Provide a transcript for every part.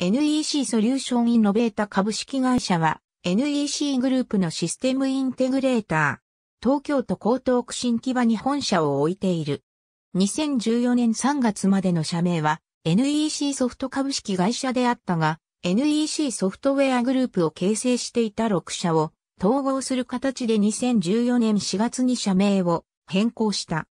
NEC ソリューションイノベータ株式会社は NEC グループのシステムインテグレーター、東京都江東区新木場に本社を置いている。2014年3月までの社名は NEC ソフト株式会社であったが、NEC ソフトウェアグループを形成していた6社を統合する形で2014年4月に社名を変更した。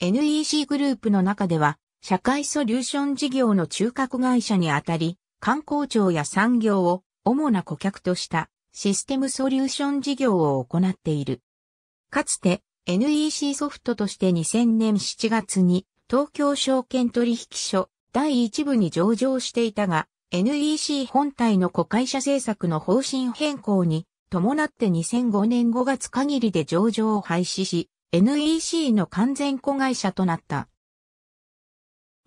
NEC グループの中では社会ソリューション事業の中核会社にあたり、観光庁や産業を主な顧客としたシステムソリューション事業を行っている。かつて NEC ソフトとして2000年7月に東京証券取引所第1部に上場していたが、NEC 本体の子会社政策の方針変更に伴って2005年5月限りで上場を廃止し、NEC の完全子会社となった。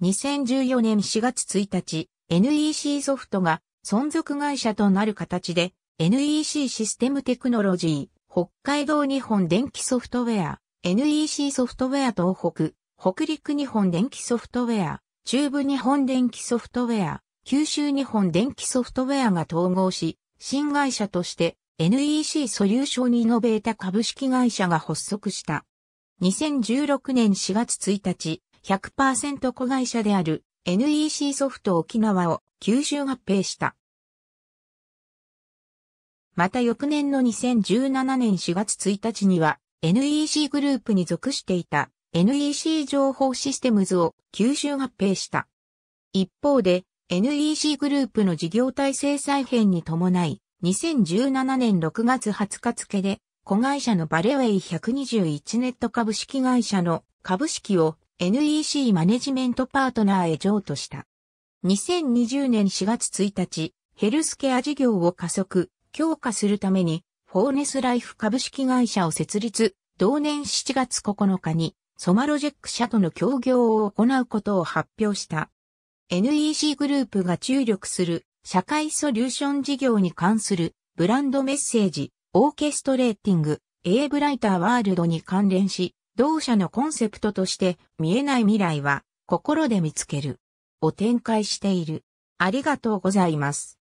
2014年4月1日、NEC ソフトが存続会社となる形で NEC システムテクノロジー、北海道日本電気ソフトウェア、NEC ソフトウェア東北、北陸日本電気ソフトウェア、中部日本電気ソフトウェア、九州日本電気ソフトウェアが統合し、新会社として NEC ソリューションイノベータ株式会社が発足した。2016年4月1日、100%子会社である NEC ソフト沖縄を吸収合併した。また翌年の2017年4月1日には NEC グループに属していた NEC 情報システムズを吸収合併した。一方で NEC グループの事業体制再編に伴い2017年6月20日付で子会社のバレウェイ121ネット株式会社の株式を NEC マネジメントパートナーへ譲渡した。2020年4月1日、ヘルスケア事業を加速、強化するために、フォーネスライフ株式会社を設立、同年7月9日に、ソマロジェック社との協業を行うことを発表した。NEC グループが注力する社会ソリューション事業に関するブランドメッセージ、オーケストレーティング、エブライターワールドに関連し、同社のコンセプトとして見えない未来は心で見つけるを展開している。ありがとうございます。